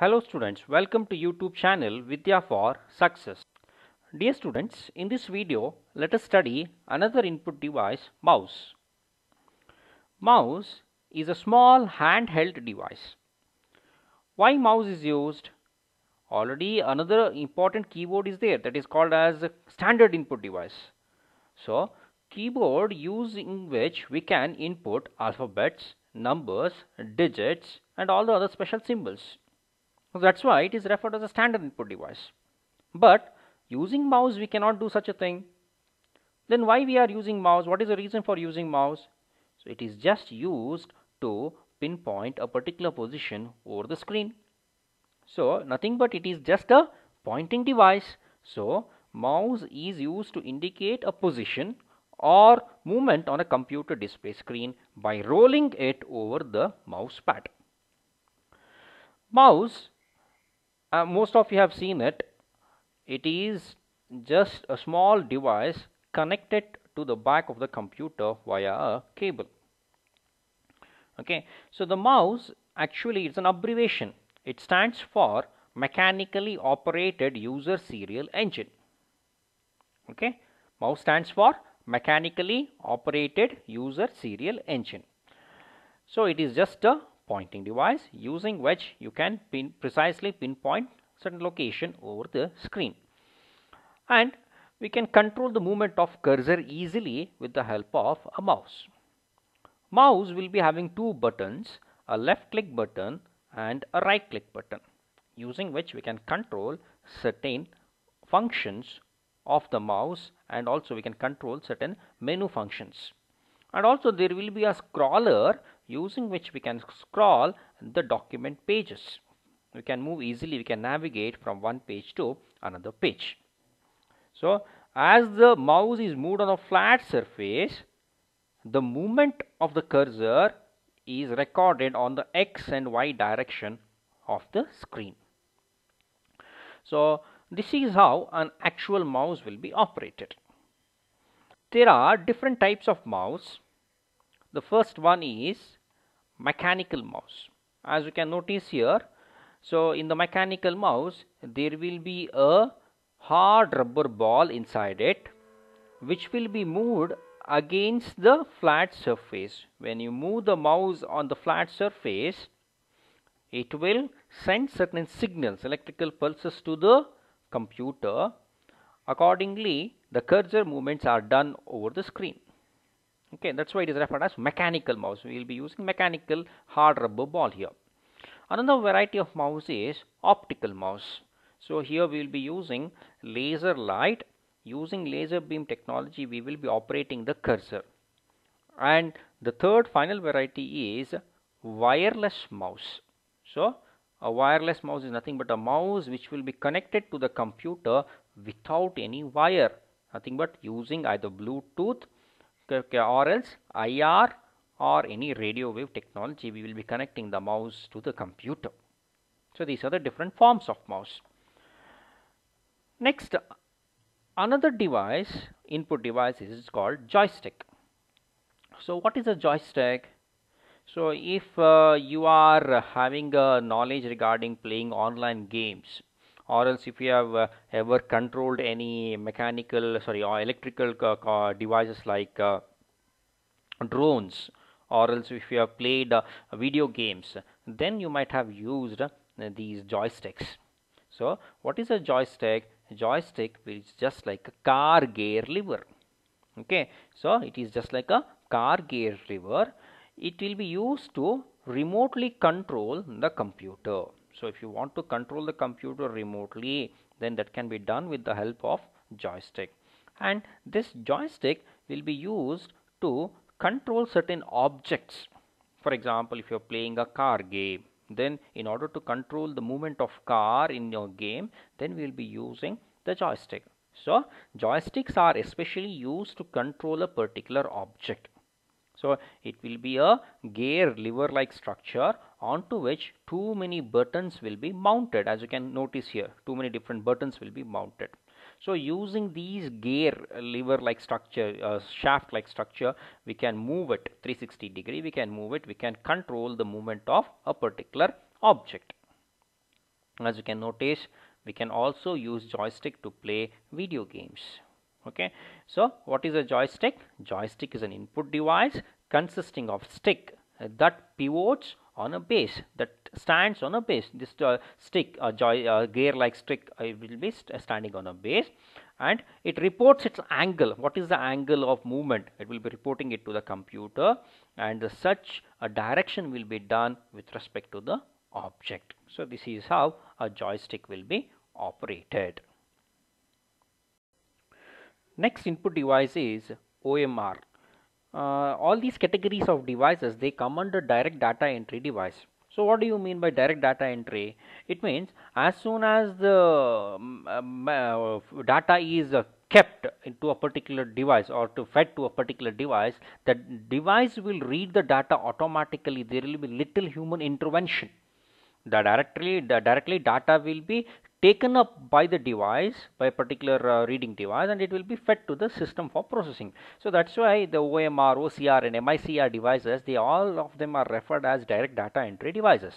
Hello students, welcome to YouTube channel Vidya for Success. Dear students, in this video, let us study another input device, mouse. Mouse is a small handheld device. Why mouse is used? Already another important keyboard is there that is called as standard input device. So, keyboard using which we can input alphabets, numbers, digits and all the other special symbols. That's why it is referred as a standard input device. But using mouse, we cannot do such a thing. Then why we are using mouse? What is the reason for using mouse? So it is just used to pinpoint a particular position over the screen. So nothing but it is just a pointing device. So mouse is used to indicate a position or movement on a computer display screen by rolling it over the mouse pad. Mouse uh, most of you have seen it it is just a small device connected to the back of the computer via a cable okay so the mouse actually it's an abbreviation it stands for mechanically operated user serial engine okay mouse stands for mechanically operated user serial engine so it is just a pointing device using which you can pin precisely pinpoint certain location over the screen. And we can control the movement of cursor easily with the help of a mouse. Mouse will be having two buttons, a left click button and a right click button using which we can control certain functions of the mouse and also we can control certain menu functions. And also there will be a scroller using which we can scroll the document pages. We can move easily, we can navigate from one page to another page. So, as the mouse is moved on a flat surface, the movement of the cursor is recorded on the x and y direction of the screen. So, this is how an actual mouse will be operated. There are different types of mouse. The first one is mechanical mouse as you can notice here so in the mechanical mouse there will be a hard rubber ball inside it which will be moved against the flat surface. When you move the mouse on the flat surface, it will send certain signals, electrical pulses to the computer. Accordingly, the cursor movements are done over the screen okay that's why it is referred as mechanical mouse we will be using mechanical hard rubber ball here another variety of mouse is optical mouse so here we will be using laser light using laser beam technology we will be operating the cursor and the third final variety is wireless mouse so a wireless mouse is nothing but a mouse which will be connected to the computer without any wire nothing but using either bluetooth or else IR or any radio wave technology we will be connecting the mouse to the computer. So these are the different forms of mouse. Next another device input device is called joystick. So what is a joystick? So if uh, you are having a uh, knowledge regarding playing online games or else if you have uh, ever controlled any mechanical sorry or electrical devices like uh, drones or else if you have played uh, video games then you might have used uh, these joysticks so what is a joystick a joystick is just like a car gear lever okay so it is just like a car gear lever it will be used to remotely control the computer so if you want to control the computer remotely, then that can be done with the help of joystick. And this joystick will be used to control certain objects. For example, if you're playing a car game, then in order to control the movement of car in your game, then we'll be using the joystick. So joysticks are especially used to control a particular object. So, it will be a gear lever like structure onto which too many buttons will be mounted as you can notice here too many different buttons will be mounted. So using these gear lever like structure uh, shaft like structure we can move it 360 degree we can move it we can control the movement of a particular object. As you can notice we can also use joystick to play video games okay so what is a joystick joystick is an input device consisting of stick that pivots on a base that stands on a base this uh, stick a joy uh, gear like stick will be st standing on a base and it reports its angle what is the angle of movement it will be reporting it to the computer and the such a direction will be done with respect to the object so this is how a joystick will be operated Next input device is OMR. Uh, all these categories of devices they come under direct data entry device. So what do you mean by direct data entry? It means as soon as the um, um uh, data is uh, kept into a particular device or to fed to a particular device, the device will read the data automatically. There will be little human intervention. The directly the directly data will be taken up by the device by a particular uh, reading device and it will be fed to the system for processing. So that's why the OMR, OCR and MICR devices they all of them are referred as direct data entry devices.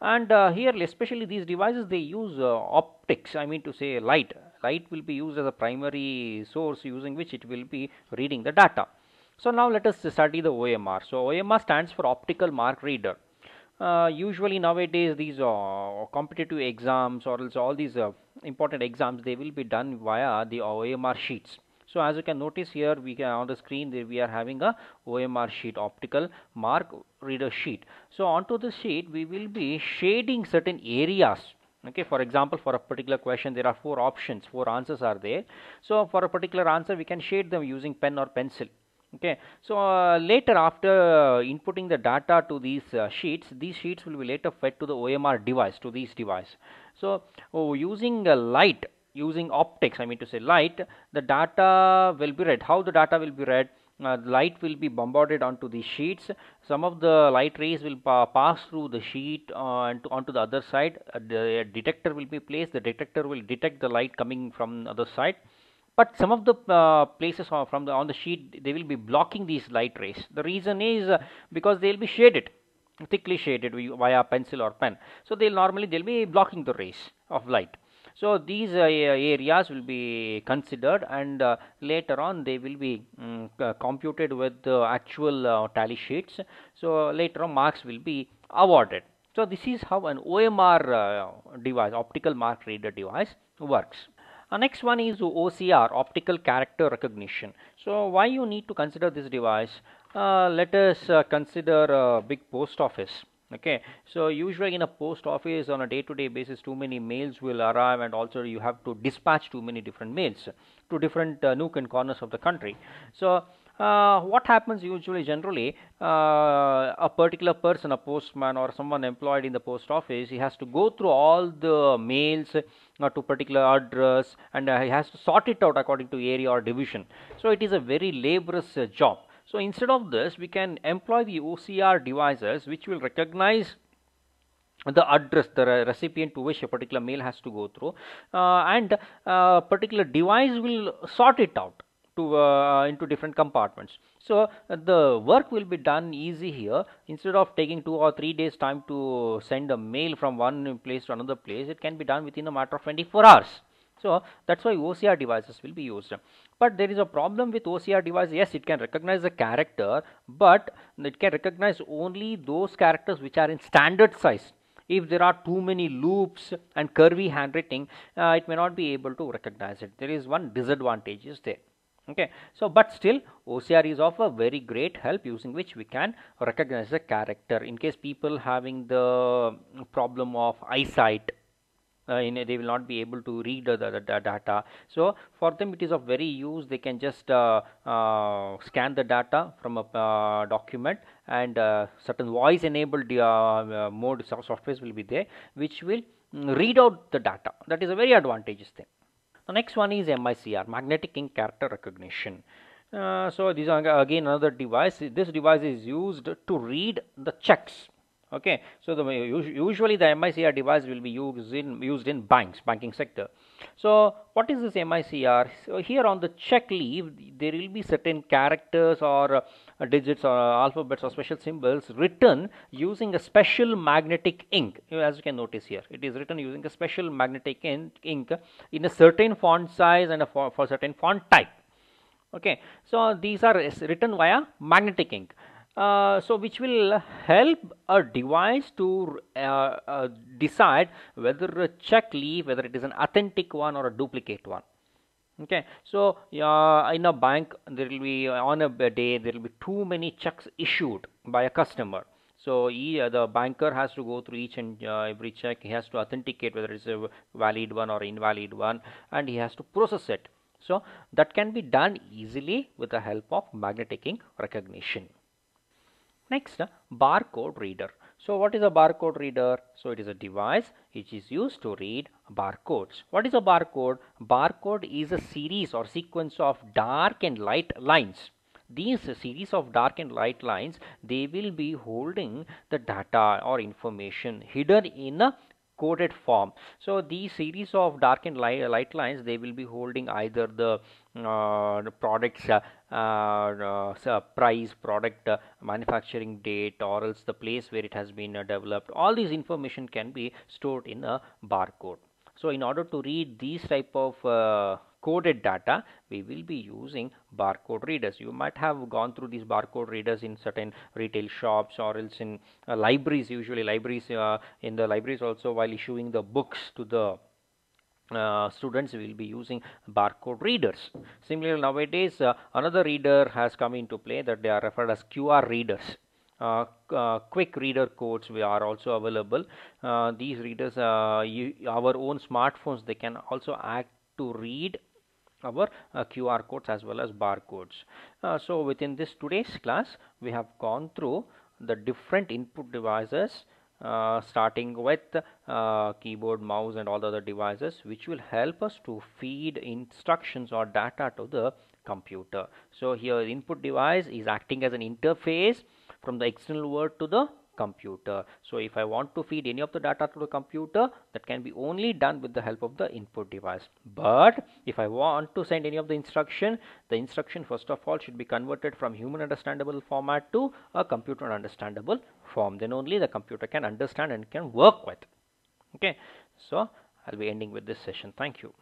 And uh, here especially these devices they use uh, optics I mean to say light. Light will be used as a primary source using which it will be reading the data. So now let us study the OMR. So OMR stands for optical mark reader uh, usually nowadays these uh, competitive exams or else all these uh, important exams they will be done via the OMR sheets. So as you can notice here we can on the screen there we are having a OMR sheet optical mark reader sheet. So onto the sheet we will be shading certain areas okay for example for a particular question there are four options four answers are there so for a particular answer we can shade them using pen or pencil okay so uh, later after uh, inputting the data to these uh, sheets these sheets will be later fed to the omr device to these device so oh, using uh, light using optics i mean to say light the data will be read how the data will be read uh, light will be bombarded onto the sheets some of the light rays will pa pass through the sheet uh, and onto the other side the detector will be placed the detector will detect the light coming from the other side but some of the uh, places from the on the sheet they will be blocking these light rays the reason is uh, because they'll be shaded thickly shaded via pencil or pen so they'll normally they'll be blocking the rays of light so these uh, areas will be considered and uh, later on they will be um, computed with the actual uh, tally sheets. So later on marks will be awarded. So this is how an OMR uh, device, optical mark reader device works. Our next one is OCR, optical character recognition. So why you need to consider this device? Uh, let us uh, consider a big post office okay so usually in a post office on a day to day basis too many mails will arrive and also you have to dispatch too many different mails to different uh, nook and corners of the country so uh, what happens usually generally uh, a particular person a postman or someone employed in the post office he has to go through all the mails uh, to particular address and uh, he has to sort it out according to area or division so it is a very laborious uh, job so instead of this we can employ the OCR devices which will recognize the address the recipient to which a particular mail has to go through uh, and a particular device will sort it out to uh, into different compartments so uh, the work will be done easy here instead of taking two or three days time to send a mail from one place to another place it can be done within a matter of 24 hours so that's why OCR devices will be used. But there is a problem with OCR device. Yes, it can recognize the character, but it can recognize only those characters which are in standard size. If there are too many loops and curvy handwriting, uh, it may not be able to recognize it. There is one disadvantage is there okay so but still ocr is of a very great help using which we can recognize the character in case people having the problem of eyesight uh, in, they will not be able to read the, the, the, data. So for them it is of very use they can just uh, uh, scan the data from a uh, document and uh, certain voice enabled uh, mode software will be there which will mm, read out the data that is a very advantageous thing. The next one is MICR, magnetic ink character recognition. Uh, so this is again another device. This device is used to read the checks Okay, so the usually the MICR device will be used in used in banks, banking sector. So what is this MICR? So here on the check leaf, there will be certain characters or uh, digits or uh, alphabets or special symbols written using a special magnetic ink. As you can notice here, it is written using a special magnetic ink in a certain font size and a for, for certain font type. Okay, so these are written via magnetic ink. Uh, so which will help a device to uh, uh, decide whether a check leaf whether it is an authentic one or a duplicate one okay so in a bank there will be on a day there will be too many checks issued by a customer so he, uh, the banker has to go through each and uh, every check he has to authenticate whether it's a valid one or invalid one and he has to process it so that can be done easily with the help of magnetic ink recognition Next, barcode reader. So what is a barcode reader? So it is a device which is used to read barcodes. What is a barcode? Barcode is a series or sequence of dark and light lines. These series of dark and light lines, they will be holding the data or information hidden in a coded form. So these series of dark and light, light lines, they will be holding either the, uh, products uh, uh, uh, price product uh, manufacturing date or else the place where it has been developed all these information can be stored in a barcode so in order to read these type of coded data we will be using barcode readers you might have gone through these barcode readers in certain retail shops or else in uh, libraries usually libraries uh, in the libraries also while issuing the books to the uh, students will be using barcode readers. Similarly, nowadays uh, another reader has come into play that they are referred as QR readers. Uh, uh, quick reader codes we are also available. Uh, these readers, you, uh, our own smartphones, they can also act to read our QR codes as well as barcodes. so within this today's class, we have gone through the different input devices uh, starting with uh, keyboard mouse and all the other devices which will help us to feed instructions or data to the computer so here input device is acting as an interface from the external world to the computer. So if I want to feed any of the data to the computer that can be only done with the help of the input device. But if I want to send any of the instruction, the instruction first of all should be converted from human understandable format to a computer understandable form. Then only the computer can understand and can work with. Okay. So I'll be ending with this session. Thank you.